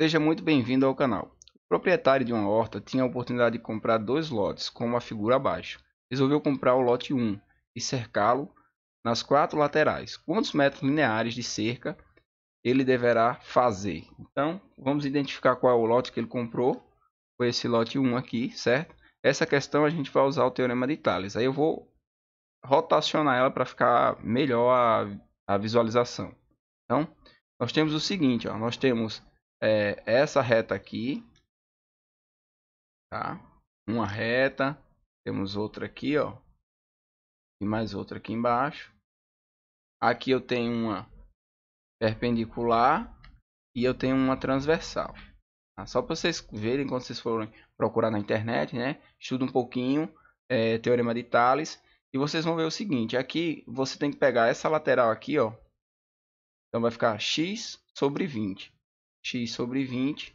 Seja muito bem-vindo ao canal. O proprietário de uma horta tinha a oportunidade de comprar dois lotes, como a figura abaixo. Resolveu comprar o lote 1 e cercá-lo nas quatro laterais. Quantos metros lineares de cerca ele deverá fazer? Então, vamos identificar qual é o lote que ele comprou. Foi esse lote 1 aqui, certo? Essa questão a gente vai usar o Teorema de Thales. Aí eu vou rotacionar ela para ficar melhor a, a visualização. Então, nós temos o seguinte, ó, nós temos é, essa reta aqui, tá? Uma reta, temos outra aqui, ó, e mais outra aqui embaixo. Aqui eu tenho uma perpendicular e eu tenho uma transversal. Tá? Só para vocês verem quando vocês forem procurar na internet, né? Estuda um pouquinho é, teorema de Thales e vocês vão ver o seguinte, aqui você tem que pegar essa lateral aqui, ó. Então vai ficar x sobre 20 x sobre 20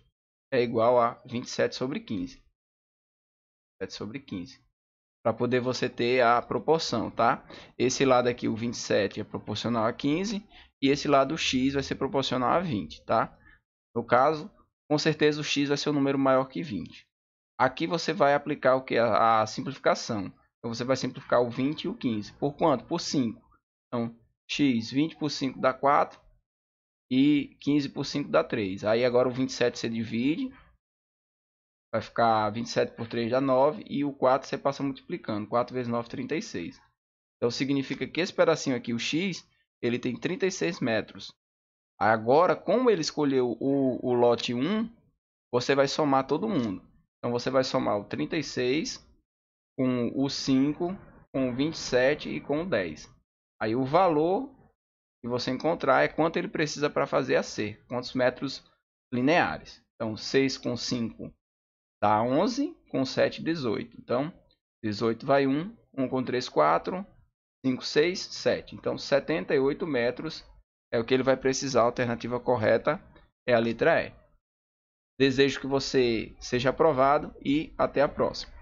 é igual a 27 sobre 15. 27 sobre 15. Para poder você ter a proporção, tá? Esse lado aqui, o 27, é proporcional a 15. E esse lado, o x, vai ser proporcional a 20, tá? No caso, com certeza o x vai ser um número maior que 20. Aqui você vai aplicar o que? A, a simplificação. Então, você vai simplificar o 20 e o 15. Por quanto? Por 5. Então, x, 20 por 5 dá 4. E 15 por 5 dá 3. Aí agora o 27 você divide. Vai ficar 27 por 3 dá 9. E o 4 você passa multiplicando. 4 vezes 9, 36. Então significa que esse pedacinho aqui, o X, ele tem 36 metros. Agora, como ele escolheu o, o lote 1, você vai somar todo mundo. Então você vai somar o 36 com o 5, com o 27 e com o 10. Aí o valor que você encontrar é quanto ele precisa para fazer a C, quantos metros lineares. Então, 6 com 5 dá 11, com 7, 18. Então, 18 vai 1, 1 com 3, 4, 5, 6, 7. Então, 78 metros é o que ele vai precisar. A alternativa correta é a letra E. Desejo que você seja aprovado e até a próxima.